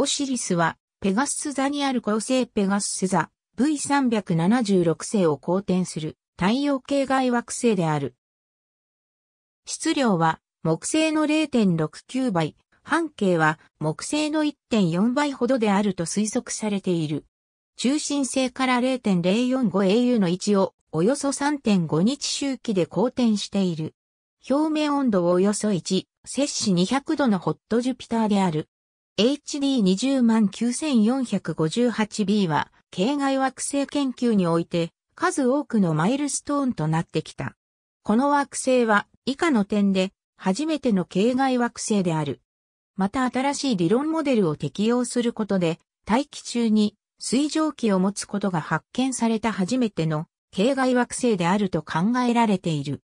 オシリスは、ペガス座にある恒星ペガス座 V376 星を公転する太陽系外惑星である。質量は木星の0.69倍、半径は木星の1.4倍ほどであると推測されている。中心星から 0.045au の位置をおよそ3.5日周期で公転している。表面温度をおよそ1、摂氏200度のホットジュピターである。HD20 9458B は、系外惑星研究において、数多くのマイルストーンとなってきた。この惑星は、以下の点で、初めての系外惑星である。また新しい理論モデルを適用することで、大気中に水蒸気を持つことが発見された初めての系外惑星であると考えられている。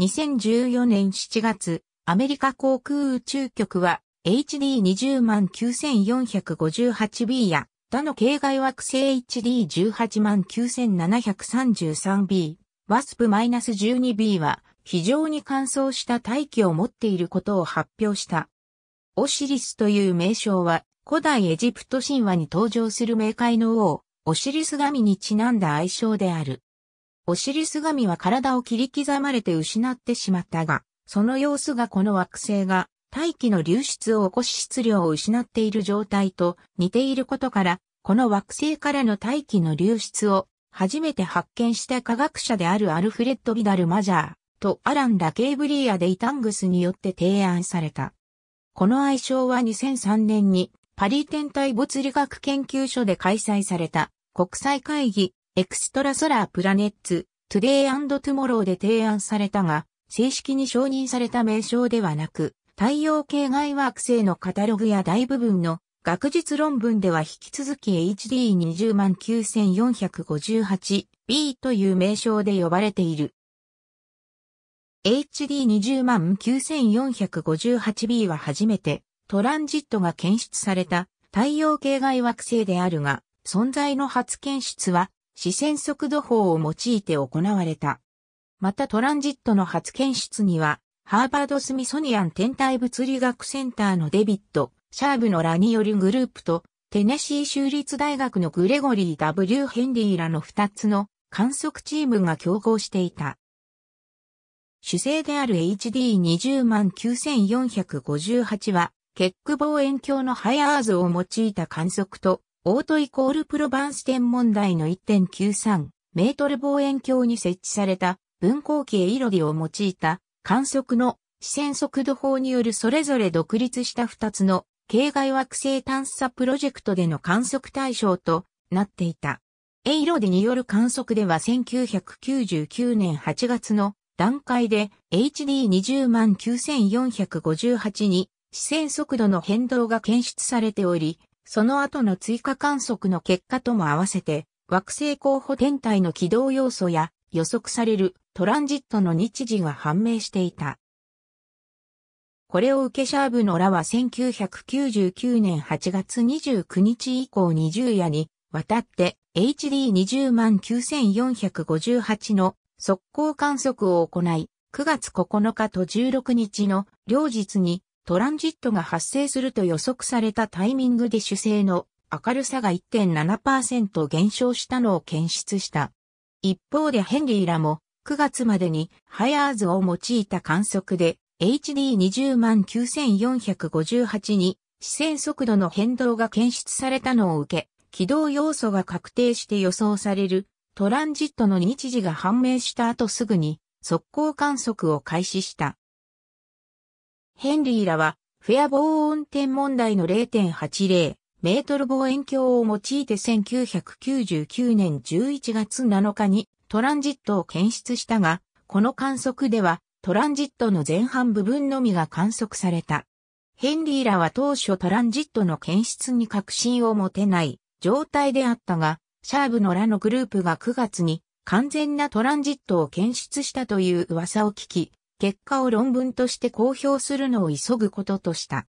2014年7月、アメリカ航空宇宙局は HD20 万 9458B や、他の境外惑星 HD18 万 9733B、WASP-12B は、非常に乾燥した大気を持っていることを発表した。オシリスという名称は、古代エジプト神話に登場する冥界の王、オシリス神にちなんだ愛称である。オシリス神は体を切り刻まれて失ってしまったが、その様子がこの惑星が大気の流出を起こし質量を失っている状態と似ていることから、この惑星からの大気の流出を初めて発見した科学者であるアルフレッド・ビダル・マジャーとアラン・ラケーブリーア・デイ・タングスによって提案された。この愛称は2003年にパリ天体物理学研究所で開催された国際会議エクストラソラープラネッツトゥデイトゥモローで提案されたが正式に承認された名称ではなく太陽系外惑星のカタログや大部分の学術論文では引き続き HD209458b という名称で呼ばれている。HD209458b は初めてトランジットが検出された太陽系外惑星であるが、存在の初検出は視線速度法を用いて行われた。またトランジットの初検出にはハーバード・スミソニアン天体物理学センターのデビッド・シャーブのらによるグループと、テネシー州立大学のグレゴリー・ W・ ヘンリーらの2つの観測チームが競合していた。主星である HD209,458 は、ケック望遠鏡のハイアーズを用いた観測と、オートイコールプロバンス天文台の1.93メートル望遠鏡に設置された分光器エイロディを用いた観測の視線速度法によるそれぞれ独立した2つの系外惑星探査プロジェクトでの観測対象となっていた。エイロデによる観測では1999年8月の段階で HD209,458 に視線速度の変動が検出されており、その後の追加観測の結果とも合わせて惑星候補天体の軌道要素や予測されるトランジットの日時が判明していた。これを受けシャーブのらは1999年8月29日以降20夜にわたって HD209,458 の速攻観測を行い、9月9日と16日の両日にトランジットが発生すると予測されたタイミングで主星の明るさが1.7%減少したのを検出した。一方でヘンリーらも9月までにハヤーズを用いた観測で HD209,458 に視線速度の変動が検出されたのを受け、軌道要素が確定して予想されるトランジットの日時が判明した後すぐに速攻観測を開始した。ヘンリーらはフェア防音点問題の0.80メートル望遠鏡を用いて1999年11月7日にトランジットを検出したが、この観測ではトランジットの前半部分のみが観測された。ヘンリーらは当初トランジットの検出に確信を持てない状態であったが、シャーブのらのグループが9月に完全なトランジットを検出したという噂を聞き、結果を論文として公表するのを急ぐこととした。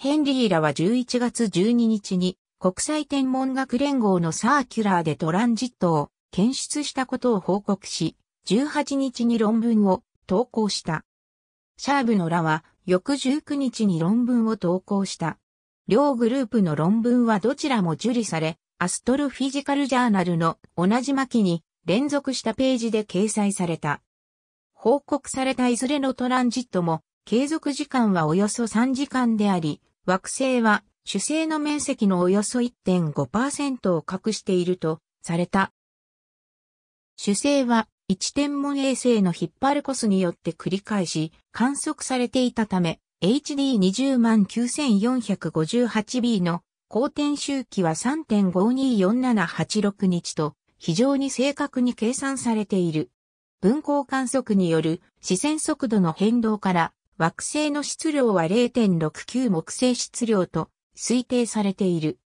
ヘンリーらは11月12日に国際天文学連合のサーキュラーでトランジットを検出したことを報告し、18日に論文を投稿した。シャーブのらは翌19日に論文を投稿した。両グループの論文はどちらも受理され、アストロフィジカルジャーナルの同じ巻に連続したページで掲載された。報告されたいずれのトランジットも継続時間はおよそ3時間であり、惑星は主星の面積のおよそ1.5%を隠しているとされた。主星は一天文衛星のヒッパルコスによって繰り返し観測されていたため、HD209,458b の公転周期は3.524786日と非常に正確に計算されている。分光観測による視線速度の変動から惑星の質量は0.69木星質量と推定されている。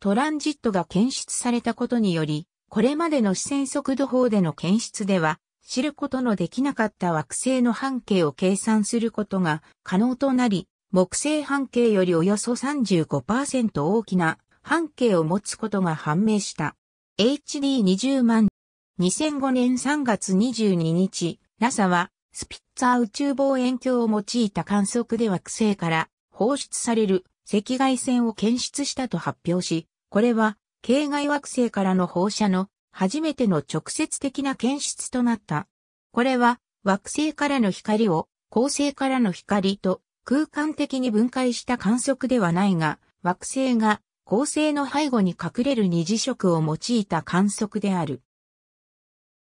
トランジットが検出されたことにより、これまでの視線速度法での検出では、知ることのできなかった惑星の半径を計算することが可能となり、木星半径よりおよそ35%大きな半径を持つことが判明した。HD20 万。2005年3月22日、NASA はスピッツァー宇宙望遠鏡を用いた観測で惑星から放出される赤外線を検出したと発表し、これは系外惑星からの放射の初めての直接的な検出となった。これは惑星からの光を恒星からの光と空間的に分解した観測ではないが、惑星が恒星の背後に隠れる二次色を用いた観測である。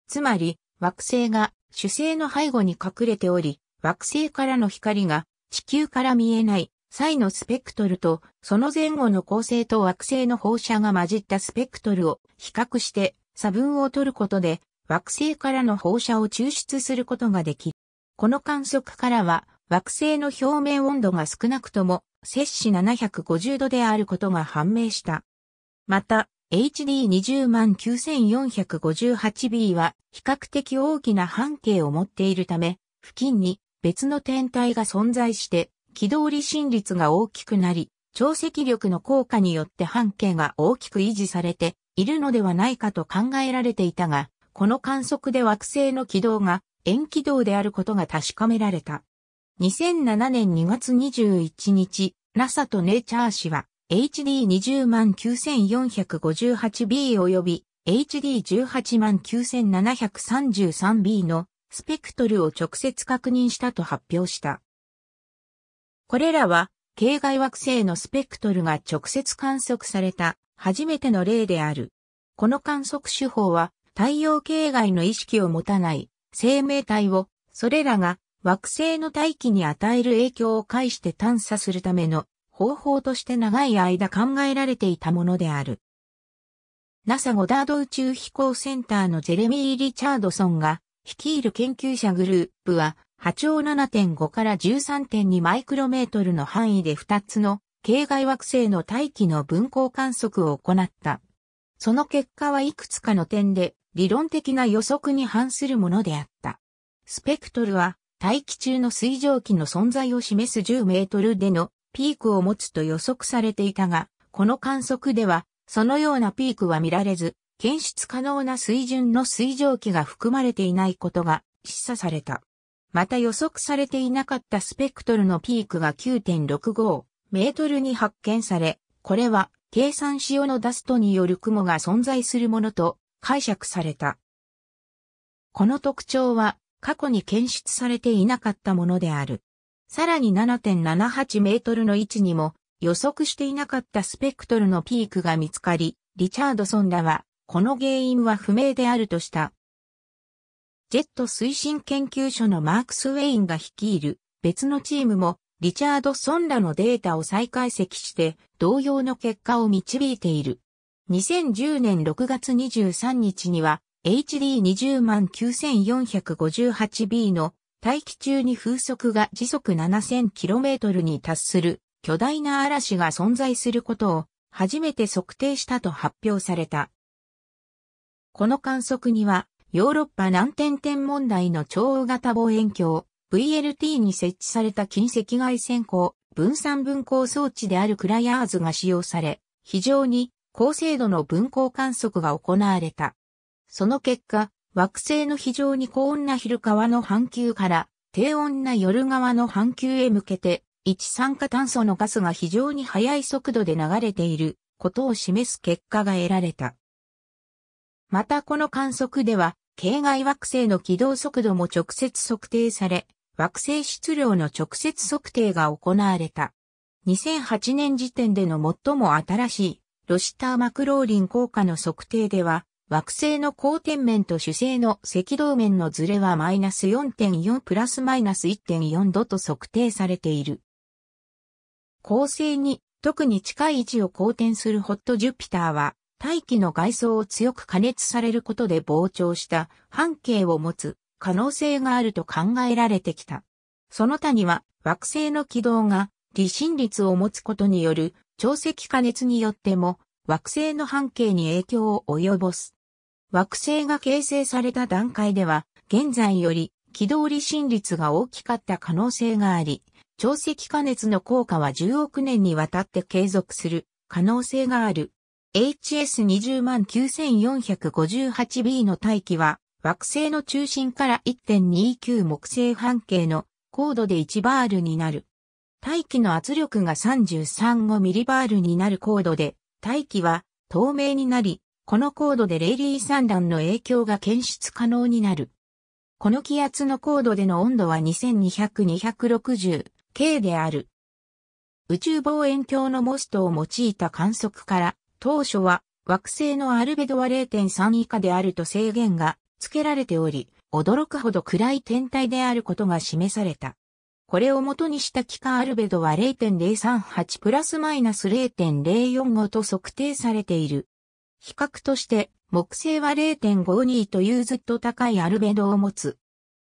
つまり、惑星が主星の背後に隠れており、惑星からの光が地球から見えない際のスペクトルとその前後の恒星と惑星の放射が混じったスペクトルを比較して差分を取ることで惑星からの放射を抽出することができる。この観測からは惑星の表面温度が少なくとも摂氏750度であることが判明した。また、HD209,458b は比較的大きな半径を持っているため、付近に別の天体が存在して軌道離心率が大きくなり、潮汐力の効果によって半径が大きく維持されているのではないかと考えられていたが、この観測で惑星の軌道が円軌道であることが確かめられた。2007年2月21日、NASA とネイチャー誌は HD209,458B 及び HD189,733B のスペクトルを直接確認したと発表した。これらは、系外惑星のスペクトルが直接観測された初めての例である。この観測手法は太陽系外の意識を持たない生命体をそれらが惑星の大気に与える影響を介して探査するための方法として長い間考えられていたものである。NASA ゴダード宇宙飛行センターのジェレミー・リチャードソンが率いる研究者グループは波長7.5から13.2マイクロメートルの範囲で2つの系外惑星の大気の分光観測を行った。その結果はいくつかの点で理論的な予測に反するものであった。スペクトルは大気中の水蒸気の存在を示す10メートルでのピークを持つと予測されていたが、この観測ではそのようなピークは見られず、検出可能な水準の水蒸気が含まれていないことが示唆された。また予測されていなかったスペクトルのピークが9.65メートルに発見され、これは計算しよのダストによる雲が存在するものと解釈された。この特徴は過去に検出されていなかったものである。さらに7.78メートルの位置にも予測していなかったスペクトルのピークが見つかり、リチャードソンらは、この原因は不明であるとした。ジェット推進研究所のマークス・ウェインが率いる別のチームもリチャードソンらのデータを再解析して同様の結果を導いている。2010年6月23日には HD209,458B の大気中に風速が時速 7000km に達する巨大な嵐が存在することを初めて測定したと発表された。この観測にはヨーロッパ南天天問題の超大型望遠鏡、VLT に設置された近赤外線光、分散分光装置であるクライアーズが使用され、非常に高精度の分光観測が行われた。その結果、惑星の非常に高温な昼側の半球から低温な夜側の半球へ向けて、一酸化炭素のガスが非常に速い速度で流れていることを示す結果が得られた。またこの観測では、系外惑星の軌道速度も直接測定され、惑星質量の直接測定が行われた。2008年時点での最も新しいロシター・マクローリン効果の測定では、惑星の光点面と主星の赤道面のズレはマイナス4.4プラスマイナス1.4度と測定されている。恒星に特に近い位置を公転するホットジュピターは大気の外装を強く加熱されることで膨張した半径を持つ可能性があると考えられてきた。その他には惑星の軌道が離心率を持つことによる潮汐加熱によっても惑星の半径に影響を及ぼす。惑星が形成された段階では現在より軌道離心率が大きかった可能性があり、潮汐加熱の効果は10億年にわたって継続する可能性がある。HS20 万 9458B の大気は、惑星の中心から1.29木星半径の高度で1バールになる。大気の圧力が335ミリバールになる高度で、大気は透明になり、この高度でレイリー散乱の影響が検出可能になる。この気圧の高度での温度は2200-260 K である。宇宙望遠鏡のモストを用いた観測から当初は惑星のアルベドは0.3以下であると制限が付けられており、驚くほど暗い天体であることが示された。これを元にした気化アルベドは0.038プラスマイナス0.045と測定されている。比較として、木星は0.52というずっと高いアルベドを持つ。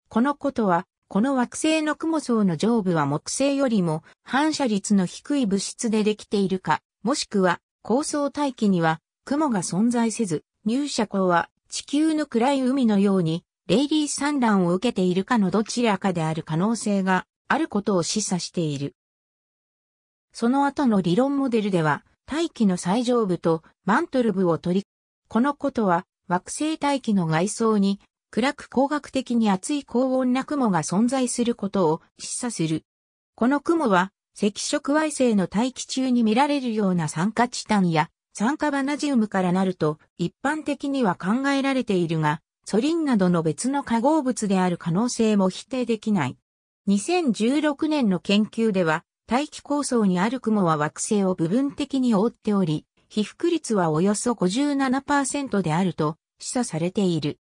このことは、この惑星の雲層の上部は木星よりも反射率の低い物質でできているか、もしくは高層大気には雲が存在せず、入射光は地球の暗い海のように、レイリー産卵を受けているかのどちらかである可能性があることを示唆している。その後の理論モデルでは、大気の最上部とマントル部を取り、このことは惑星大気の外層に暗く光学的に厚い高温な雲が存在することを示唆する。この雲は赤色矮星の大気中に見られるような酸化チタンや酸化バナジウムからなると一般的には考えられているが、ソリンなどの別の化合物である可能性も否定できない。2016年の研究では、大気構想にある雲は惑星を部分的に覆っており、被覆率はおよそ57%であると示唆されている。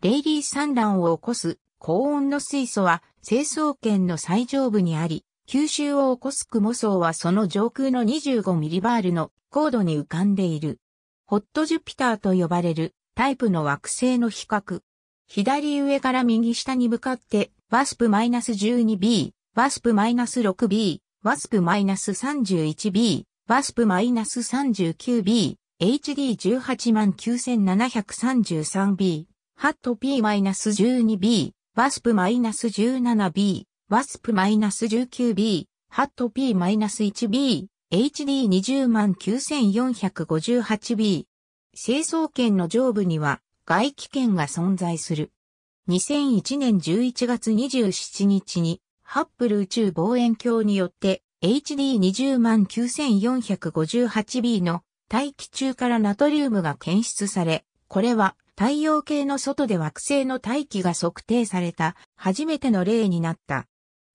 レイリー産卵を起こす高温の水素は成層圏の最上部にあり、吸収を起こす雲層はその上空の25ミリバールの高度に浮かんでいる。ホットジュピターと呼ばれるタイプの惑星の比較。左上から右下に向かって、ワスプ -12b、ワスプ -6b、ワスプ -31b、ワスプ -39b、HD189,733b、ハット p-12b、ワスプ -17b、ワスプ1 9 b ハット P-1B、HD209,458B。成層圏の上部には外気圏が存在する。2001年11月27日にハッブル宇宙望遠鏡によって HD209,458B の大気中からナトリウムが検出され、これは太陽系の外で惑星の大気が測定された初めての例になった。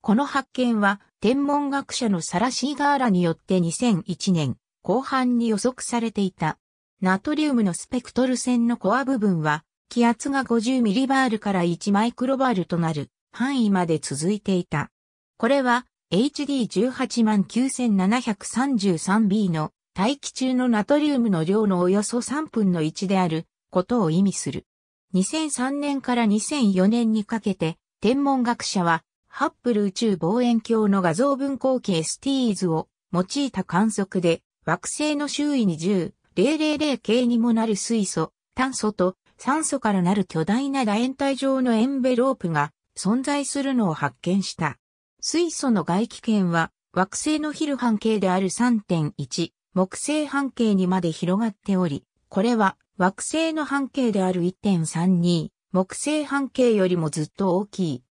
この発見は天文学者のサラシーガーラによって2001年後半に予測されていた。ナトリウムのスペクトル線のコア部分は気圧が50ミリバールから1マイクロバールとなる範囲まで続いていた。これは HD189,733b の大気中のナトリウムの量のおよそ3分の1であることを意味する。2003年から2004年にかけて天文学者はハッブル宇宙望遠鏡の画像分光器 ST s を用いた観測で、惑星の周囲に10、000系にもなる水素、炭素と酸素からなる巨大な楕円体状のエンベロープが存在するのを発見した。水素の外気圏は惑星の昼半径である3.1木星半径にまで広がっており、これは惑星の半径である1.32木星半径よりもずっと大きい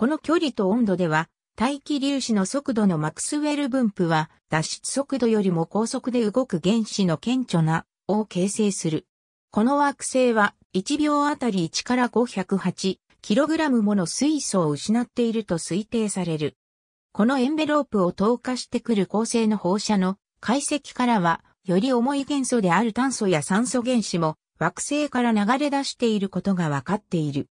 この距離と温度では、大気粒子の速度のマクスウェル分布は、脱出速度よりも高速で動く原子の顕著な、を形成する。この惑星は、1秒あたり1から 508kg もの水素を失っていると推定される。このエンベロープを透過してくる恒星の放射の解析からは、より重い元素である炭素や酸素原子も惑星から流れ出していることがわかっている。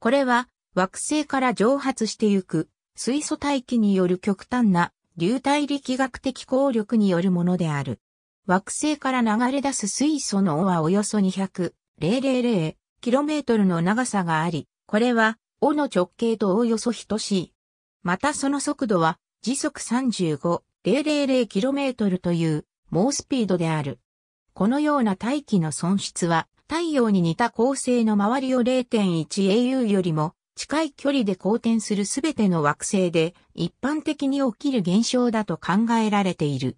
これは惑星から蒸発してゆく水素大気による極端な流体力学的効力によるものである。惑星から流れ出す水素の尾はおよそ 200,000km の長さがあり、これは尾の直径とおよそ等しい。またその速度は時速 35,000km という猛スピードである。このような大気の損失は太陽に似た恒星の周りを 0.1au よりも近い距離で公転するすべての惑星で一般的に起きる現象だと考えられている。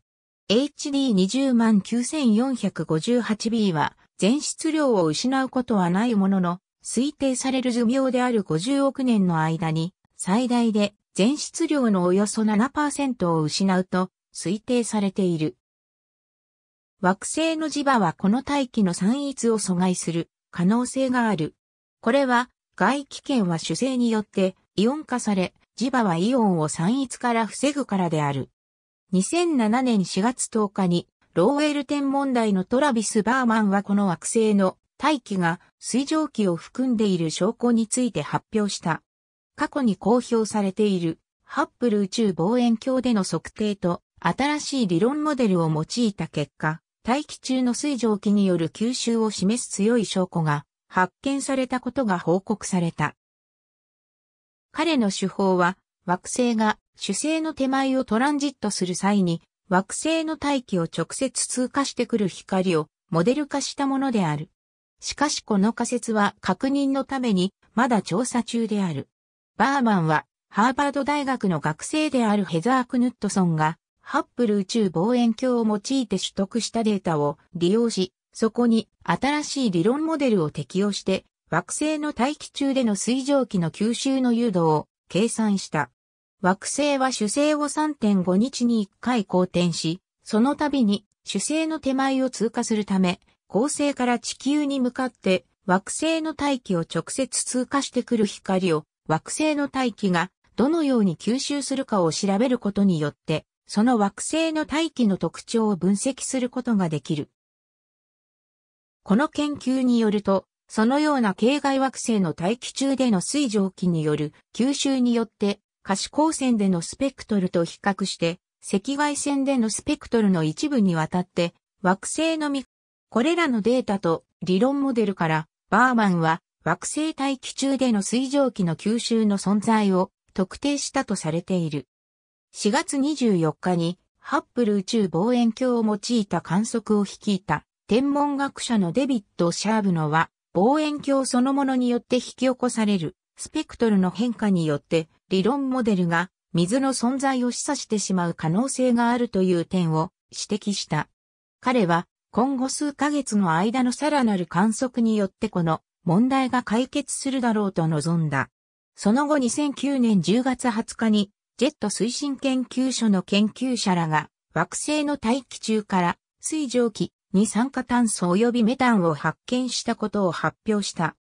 HD209,458b は全質量を失うことはないものの、推定される寿命である50億年の間に、最大で全質量のおよそ7%を失うと推定されている。惑星の磁場はこの大気の散逸を阻害する可能性がある。これは外気圏は主性によってイオン化され、磁場はイオンを散逸から防ぐからである。2007年4月10日に、ローエル天文台のトラビス・バーマンはこの惑星の大気が水蒸気を含んでいる証拠について発表した。過去に公表されているハッブル宇宙望遠鏡での測定と新しい理論モデルを用いた結果、大気中の水蒸気による吸収を示す強い証拠が発見されたことが報告された。彼の手法は、惑星が主星の手前をトランジットする際に、惑星の大気を直接通過してくる光をモデル化したものである。しかしこの仮説は確認のためにまだ調査中である。バーマンはハーバード大学の学生であるヘザー・クヌットソンがハッブル宇宙望遠鏡を用いて取得したデータを利用しそこに新しい理論モデルを適用して惑星の大気中での水蒸気の吸収の誘導を計算した。惑星は主星を3.5日に1回公転し、その度に主星の手前を通過するため、恒星から地球に向かって惑星の大気を直接通過してくる光を惑星の大気がどのように吸収するかを調べることによって、その惑星の大気の特徴を分析することができる。この研究によると、そのような系外惑星の大気中での水蒸気による吸収によって可視光線でのスペクトルと比較して赤外線でのスペクトルの一部にわたって惑星のみ、これらのデータと理論モデルからバーマンは惑星大気中での水蒸気の吸収の存在を特定したとされている。4月24日にハッブル宇宙望遠鏡を用いた観測を率いた天文学者のデビッド・シャーブノは、望遠鏡そのものによって引き起こされるスペクトルの変化によって理論モデルが水の存在を示唆してしまう可能性があるという点を指摘した。彼は今後数ヶ月の間のさらなる観測によってこの問題が解決するだろうと望んだ。その後2009年10月20日にジェット推進研究所の研究者らが惑星の大気中から水蒸気、二酸化炭素及びメタンを発見したことを発表した。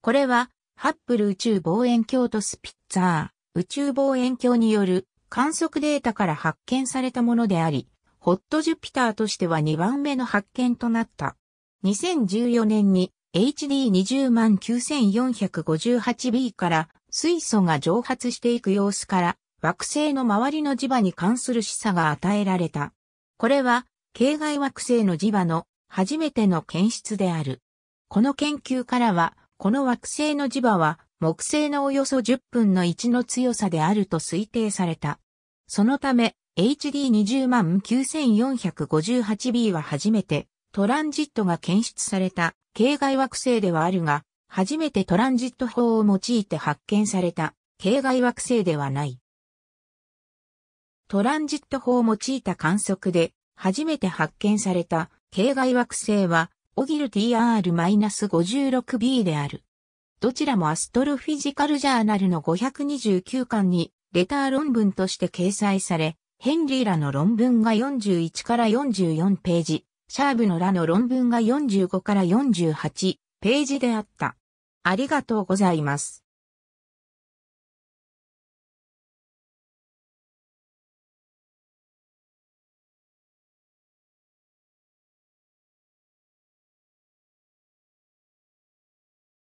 これは、ハッブル宇宙望遠鏡とスピッツァー宇宙望遠鏡による観測データから発見されたものであり、ホットジュピターとしては2番目の発見となった。2014年に HD209458b から水素が蒸発していく様子から惑星の周りの磁場に関する示唆が与えられた。これは系外惑星の磁場の初めての検出である。この研究からは、この惑星の磁場は木星のおよそ10分の1の強さであると推定された。そのため、HD20 万 9458b は初めてトランジットが検出された系外惑星ではあるが、初めてトランジット法を用いて発見された系外惑星ではない。トランジット法を用いた観測で初めて発見された系外惑星は、オギル TR-56b である。どちらもアストロフィジカルジャーナルの529巻にレター論文として掲載され、ヘンリーらの論文が41から44ページ、シャーブのらの論文が45から48ページであった。ありがとうございます。